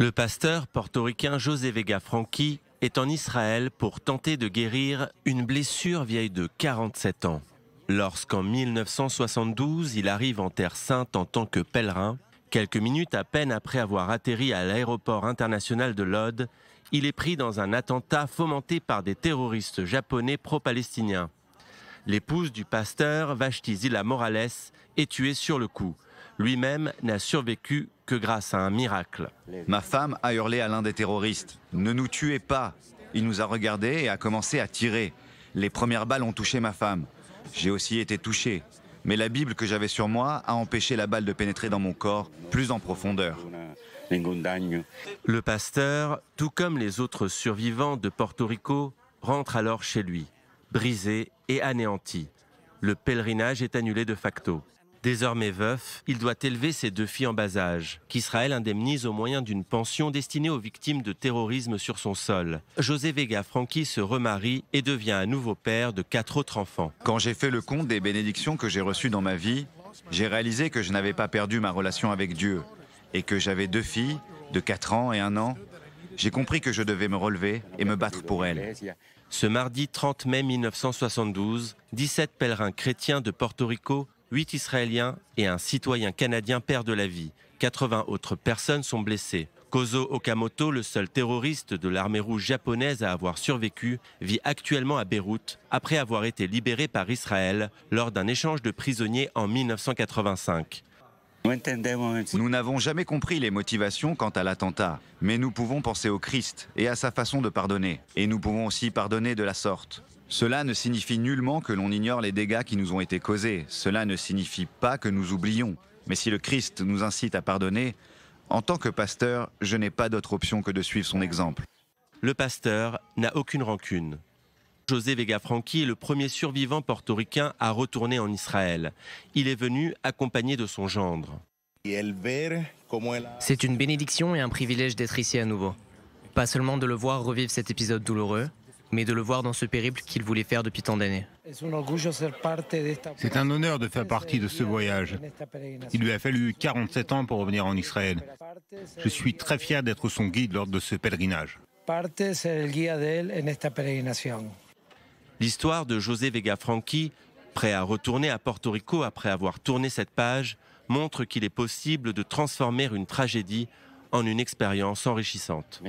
Le pasteur portoricain José Vega Franqui est en Israël pour tenter de guérir une blessure vieille de 47 ans. Lorsqu'en 1972, il arrive en Terre Sainte en tant que pèlerin, quelques minutes à peine après avoir atterri à l'aéroport international de Lod, il est pris dans un attentat fomenté par des terroristes japonais pro-palestiniens. L'épouse du pasteur, Vashti Morales, est tuée sur le coup lui-même n'a survécu que grâce à un miracle. Ma femme a hurlé à l'un des terroristes ⁇ Ne nous tuez pas !⁇ Il nous a regardés et a commencé à tirer. Les premières balles ont touché ma femme. J'ai aussi été touché. Mais la Bible que j'avais sur moi a empêché la balle de pénétrer dans mon corps plus en profondeur. Le pasteur, tout comme les autres survivants de Porto Rico, rentre alors chez lui, brisé et anéanti. Le pèlerinage est annulé de facto. Désormais veuf, il doit élever ses deux filles en bas âge, qu'Israël indemnise au moyen d'une pension destinée aux victimes de terrorisme sur son sol. José Vega Franqui se remarie et devient à nouveau père de quatre autres enfants. Quand j'ai fait le compte des bénédictions que j'ai reçues dans ma vie, j'ai réalisé que je n'avais pas perdu ma relation avec Dieu et que j'avais deux filles de 4 ans et 1 an. J'ai compris que je devais me relever et me battre pour elles. Ce mardi 30 mai 1972, 17 pèlerins chrétiens de Porto Rico Huit Israéliens et un citoyen canadien perdent la vie. 80 autres personnes sont blessées. Kozo Okamoto, le seul terroriste de l'armée rouge japonaise à avoir survécu, vit actuellement à Beyrouth après avoir été libéré par Israël lors d'un échange de prisonniers en 1985. Nous n'avons jamais compris les motivations quant à l'attentat, mais nous pouvons penser au Christ et à sa façon de pardonner. Et nous pouvons aussi pardonner de la sorte. Cela ne signifie nullement que l'on ignore les dégâts qui nous ont été causés, cela ne signifie pas que nous oublions, mais si le Christ nous incite à pardonner, en tant que pasteur, je n'ai pas d'autre option que de suivre son exemple. Le pasteur n'a aucune rancune. José Vega Franchi est le premier survivant portoricain à retourner en Israël. Il est venu accompagné de son gendre. C'est une bénédiction et un privilège d'être ici à nouveau. Pas seulement de le voir revivre cet épisode douloureux, mais de le voir dans ce périple qu'il voulait faire depuis tant d'années. C'est un honneur de faire partie de ce voyage. Il lui a fallu 47 ans pour revenir en Israël. Je suis très fier d'être son guide lors de ce pèlerinage. L'histoire de José Vega Franchi, prêt à retourner à Porto Rico après avoir tourné cette page, montre qu'il est possible de transformer une tragédie en une expérience enrichissante.